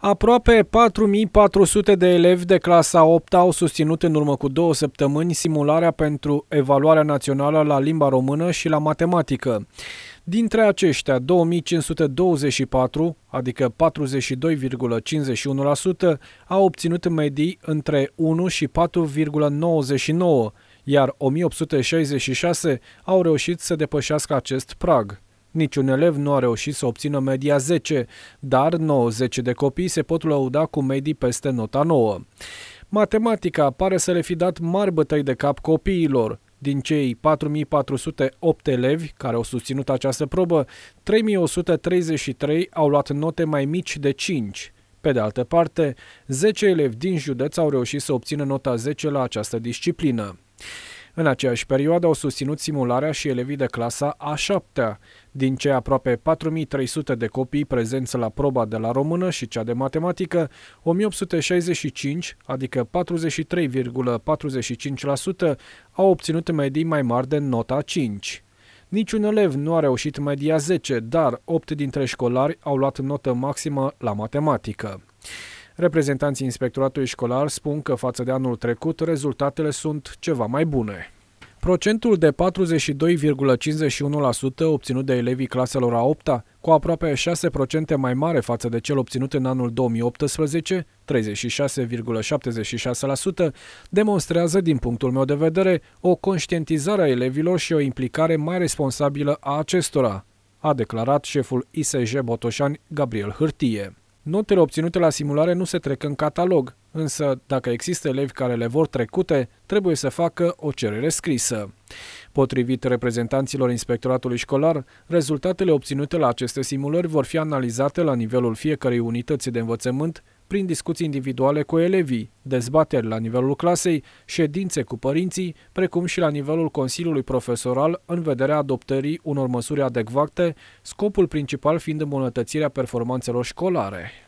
Aproape 4400 de elevi de clasa 8 au susținut în urmă cu două săptămâni simularea pentru evaluarea națională la limba română și la matematică. Dintre aceștia, 2524, adică 42,51%, au obținut medii între 1 și 4,99, iar 1866 au reușit să depășească acest prag. Niciun elev nu a reușit să obțină media 10, dar 90 de copii se pot lăuda cu medii peste nota 9. Matematica pare să le fi dat mari bătăi de cap copiilor, din cei 4408 elevi care au susținut această probă, 3133 au luat note mai mici de 5. Pe de altă parte, 10 elevi din județ au reușit să obțină nota 10 la această disciplină. În aceeași perioadă au susținut simularea și elevii de clasa a 7 Din cei aproape 4300 de copii prezenți la proba de la română și cea de matematică, 1865, adică 43,45%, au obținut medii mai mari de nota 5. Niciun elev nu a reușit media 10, dar 8 dintre școlari au luat notă maximă la matematică. Reprezentanții inspectoratului școlar spun că față de anul trecut rezultatele sunt ceva mai bune. Procentul de 42,51% obținut de elevii claselor a 8 cu aproape 6% mai mare față de cel obținut în anul 2018, 36,76%, demonstrează, din punctul meu de vedere, o conștientizare a elevilor și o implicare mai responsabilă a acestora, a declarat șeful ISJ Botoșani Gabriel Hârtie. Notele obținute la simulare nu se trec în catalog, însă dacă există elevi care le vor trecute, trebuie să facă o cerere scrisă. Potrivit reprezentanților inspectoratului școlar, rezultatele obținute la aceste simulări vor fi analizate la nivelul fiecărei unități de învățământ prin discuții individuale cu elevii, dezbateri la nivelul clasei, ședințe cu părinții, precum și la nivelul Consiliului Profesoral în vederea adoptării unor măsuri adecvate, scopul principal fiind îmbunătățirea performanțelor școlare.